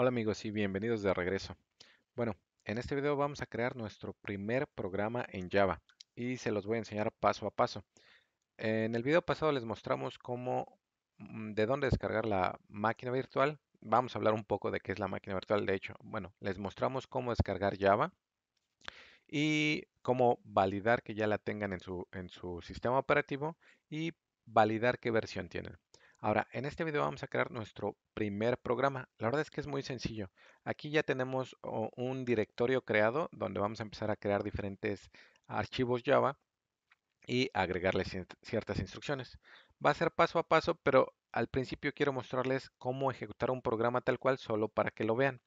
Hola amigos y bienvenidos de regreso. Bueno, en este video vamos a crear nuestro primer programa en Java y se los voy a enseñar paso a paso. En el video pasado les mostramos cómo, mm, de dónde descargar la máquina virtual. Vamos a hablar un poco de qué es la máquina virtual. De hecho, bueno, les mostramos cómo descargar Java y cómo validar que ya la tengan en su, en su sistema operativo y validar qué versión tienen. Ahora, en este video vamos a crear nuestro primer programa. La verdad es que es muy sencillo. Aquí ya tenemos un directorio creado donde vamos a empezar a crear diferentes archivos Java y agregarles ciertas instrucciones. Va a ser paso a paso, pero al principio quiero mostrarles cómo ejecutar un programa tal cual solo para que lo vean.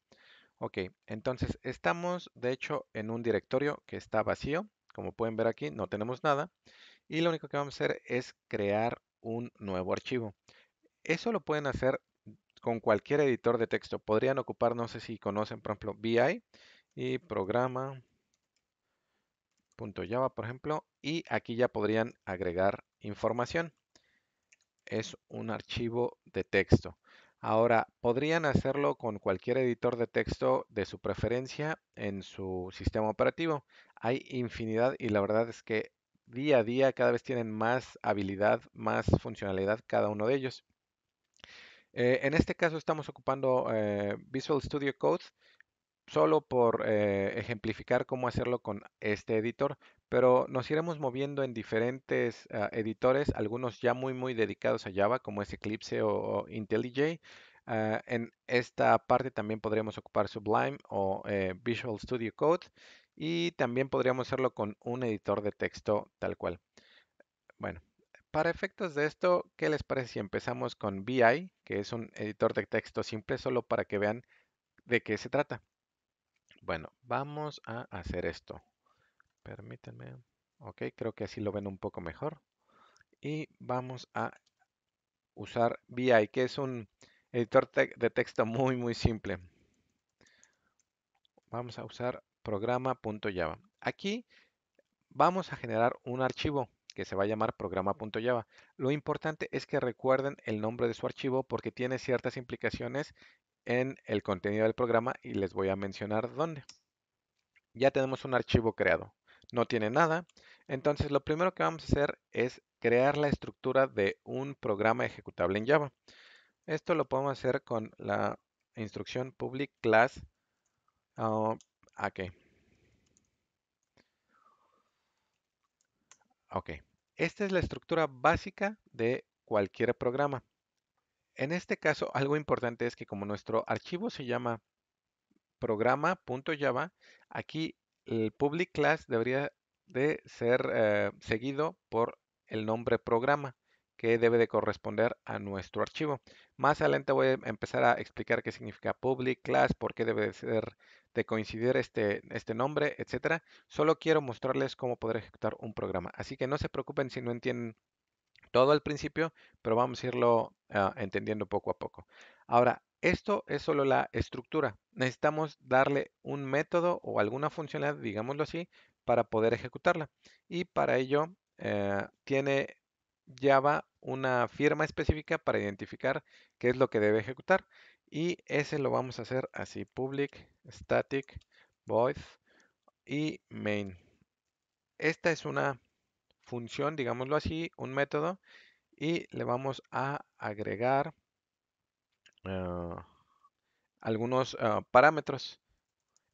Ok, entonces estamos de hecho en un directorio que está vacío. Como pueden ver aquí, no tenemos nada. Y lo único que vamos a hacer es crear un nuevo archivo. Eso lo pueden hacer con cualquier editor de texto. Podrían ocupar, no sé si conocen, por ejemplo, BI y programa.java, por ejemplo, y aquí ya podrían agregar información. Es un archivo de texto. Ahora, podrían hacerlo con cualquier editor de texto de su preferencia en su sistema operativo. Hay infinidad y la verdad es que día a día cada vez tienen más habilidad, más funcionalidad cada uno de ellos. Eh, en este caso estamos ocupando eh, Visual Studio Code solo por eh, ejemplificar cómo hacerlo con este editor, pero nos iremos moviendo en diferentes ah, editores, algunos ya muy muy dedicados a Java, como es Eclipse o, IntelliJ. Ah, en esta parte también podríamos ocupar Sublime o Visual Studio Code y también podríamos hacerlo con un editor de texto tal cual. Bueno, para efectos de esto, ¿qué les parece si empezamos con BI, que es un editor de texto simple, solo para que vean de qué se trata? Bueno, vamos a hacer esto. Permítanme. Ok, creo que así lo ven un poco mejor. Y vamos a usar BI, que es un editor de texto muy, muy simple. Vamos a usar programa.java. Aquí vamos a generar un archivo que se va a llamar programa.java. Lo importante es que recuerden el nombre de su archivo porque tiene ciertas implicaciones en el contenido del programa y les voy a mencionar dónde. Ya tenemos un archivo creado. No tiene nada. Entonces lo primero que vamos a hacer es crear la estructura de un programa ejecutable en Java. Esto lo podemos hacer con la instrucción public class. Ah, Ok, esta es la estructura básica de cualquier programa. En este caso, algo importante es que como nuestro archivo se llama programa.java, aquí el public class debería de ser eh, seguido por el nombre programa que debe de corresponder a nuestro archivo. Más adelante voy a empezar a explicar qué significa public class, por qué debe de ser de coincidir este, este nombre, etcétera. Solo quiero mostrarles cómo poder ejecutar un programa. Así que no se preocupen si no entienden todo al principio, pero vamos a irlo ah, entendiendo poco a poco. Ahora, esto es solo la estructura. Necesitamos darle un método o alguna funcionalidad, digámoslo así, para poder ejecutarla. Y para ello eh, tiene Java una firma específica para identificar qué es lo que debe ejecutar. Y ese lo vamos a hacer así, public, static, void y main. Esta es una función, digámoslo así, un método. Y le vamos a agregar eh, algunos eh, parámetros.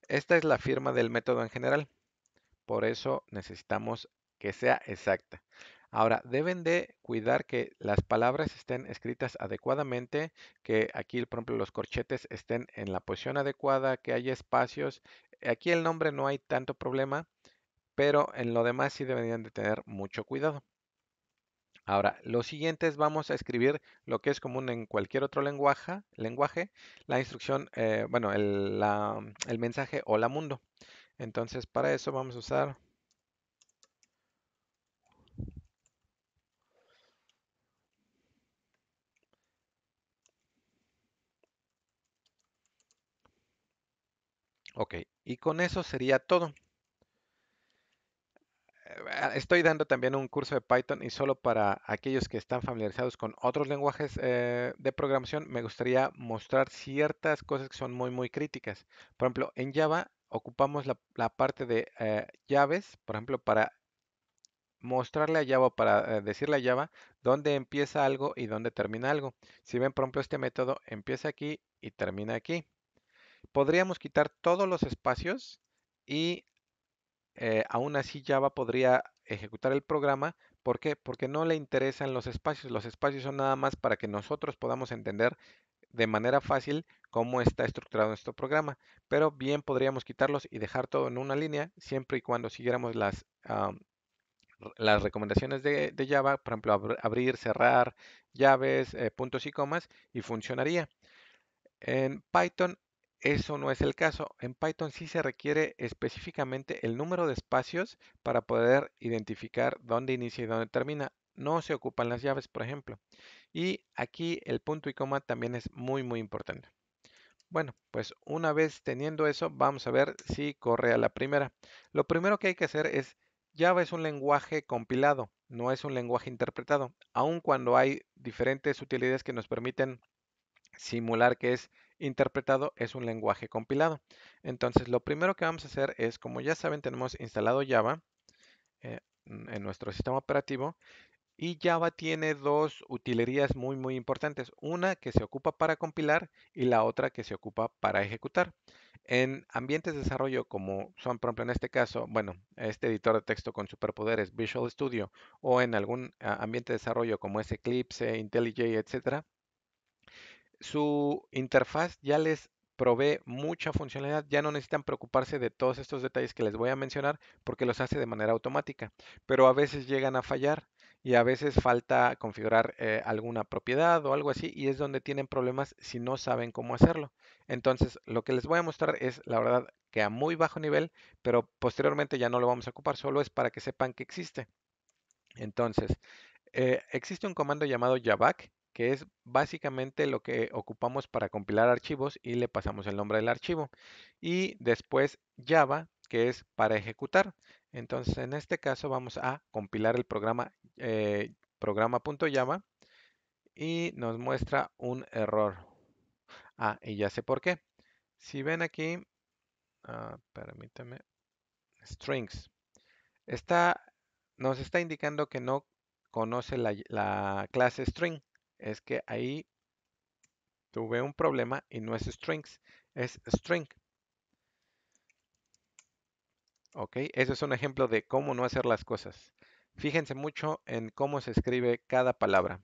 Esta es la firma del método en general. Por eso necesitamos que sea exacta. Ahora, deben de cuidar que las palabras estén escritas adecuadamente, que aquí, por ejemplo, los corchetes estén en la posición adecuada, que haya espacios. Aquí el nombre no hay tanto problema, pero en lo demás sí deberían de tener mucho cuidado. Ahora, lo siguiente es vamos a escribir lo que es común en cualquier otro lenguaje, lenguaje la instrucción, eh, bueno, el mensaje hola mundo. Entonces, para eso vamos a usar Ok, y con eso sería todo. Eh, estoy dando también un curso de Python y solo para aquellos que están familiarizados con otros lenguajes eh, de programación me gustaría mostrar ciertas cosas que son muy muy críticas. Por ejemplo, en Java ocupamos la, parte de eh, llaves, por ejemplo, para mostrarle a Java, para decirle a Java dónde empieza algo y dónde termina algo. Si ven, por ejemplo, este método empieza aquí y termina aquí. Podríamos quitar todos los espacios y eh, aún así Java podría ejecutar el programa. ¿Por qué? Porque no le interesan los espacios. Los espacios son nada más para que nosotros podamos entender de manera fácil cómo está estructurado nuestro programa. Pero bien podríamos quitarlos y dejar todo en una línea siempre y cuando siguiéramos las, las recomendaciones de, Java, por ejemplo, abrir, cerrar, llaves, eh, puntos y comas, y funcionaría. En Python eso no es el caso. En Python sí se requiere específicamente el número de espacios para poder identificar dónde inicia y dónde termina. No se ocupan las llaves, por ejemplo. Y aquí el punto y coma también es muy, muy importante. Bueno, pues una vez teniendo eso, vamos a ver si corre a la primera. Lo primero que hay que hacer es, Java es un lenguaje compilado, no es un lenguaje interpretado, aun cuando hay diferentes utilidades que nos permiten simular que es interpretado es un lenguaje compilado. Entonces, lo primero que vamos a hacer es, como ya saben, tenemos instalado Java eh, en nuestro sistema operativo. Y Java tiene dos utilerías muy, muy importantes. Una que se ocupa para compilar y la otra que se ocupa para ejecutar. En ambientes de desarrollo como son, por ejemplo, en este caso, bueno, este editor de texto con superpoderes, Visual Studio, o en algún ah, ambiente de desarrollo como es Eclipse, IntelliJ, etcétera, su interfaz ya les provee mucha funcionalidad, ya no necesitan preocuparse de todos estos detalles que les voy a mencionar porque los hace de manera automática, pero a veces llegan a fallar y a veces falta configurar eh, alguna propiedad o algo así y es donde tienen problemas si no saben cómo hacerlo. Entonces lo que les voy a mostrar es la verdad que a muy bajo nivel, pero posteriormente ya no lo vamos a ocupar, solo es para que sepan que existe. Entonces, eh, existe un comando llamado javac que es básicamente lo que ocupamos para compilar archivos y le pasamos el nombre del archivo. Y después Java, que es para ejecutar. Entonces, en este caso vamos a compilar el programa eh, programa.java y nos muestra un error. Ah, y ya sé por qué. Si ven aquí, ah, permíteme. strings. Está, nos está indicando que no conoce la clase string es que ahí tuve un problema y no es strings, es string. Ok, eso es un ejemplo de cómo no hacer las cosas. Fíjense mucho en cómo se escribe cada palabra.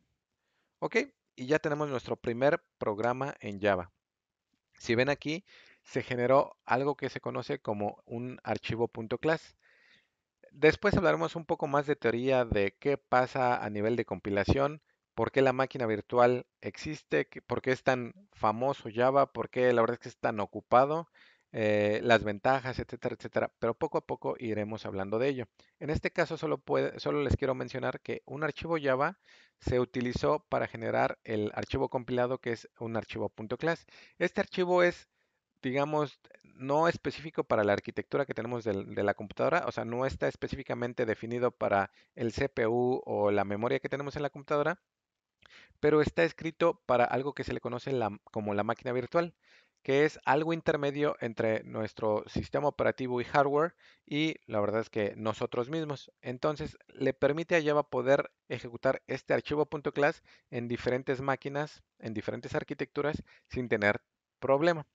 Ok, y ya tenemos nuestro primer programa en Java. Si ven aquí, se generó algo que se conoce como un archivo .class. Después hablaremos un poco más de teoría de qué pasa a nivel de compilación, por qué la máquina virtual existe, por qué es tan famoso Java, por qué la verdad es que es tan ocupado, eh, las ventajas, etcétera, etcétera. Pero poco a poco iremos hablando de ello. En este caso solo, les quiero mencionar que un archivo Java se utilizó para generar el archivo compilado que es un archivo .class. Este archivo es digamos, no específico para la arquitectura que tenemos de, la computadora, o sea, no está específicamente definido para el CPU o la memoria que tenemos en la computadora, pero está escrito para algo que se le conoce como la máquina virtual, que es algo intermedio entre nuestro sistema operativo y hardware y la verdad es que nosotros mismos. Entonces le permite a Java poder ejecutar este archivo .class en diferentes máquinas, en diferentes arquitecturas sin tener problema.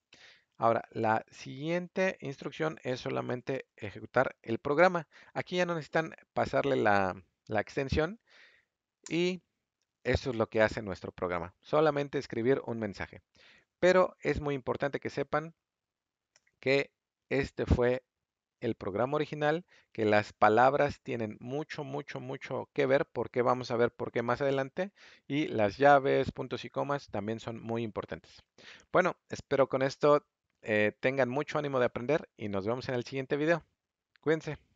Ahora, la siguiente instrucción es solamente ejecutar el programa. Aquí ya no necesitan pasarle la, la extensión y eso es lo que hace nuestro programa, solamente escribir un mensaje. Pero es muy importante que sepan que este fue el programa original, que las palabras tienen mucho, mucho, mucho que ver, porque vamos a ver por qué más adelante, y las llaves, puntos y comas también son muy importantes. Bueno, espero con esto eh, tengan mucho ánimo de aprender y nos vemos en el siguiente video. Cuídense.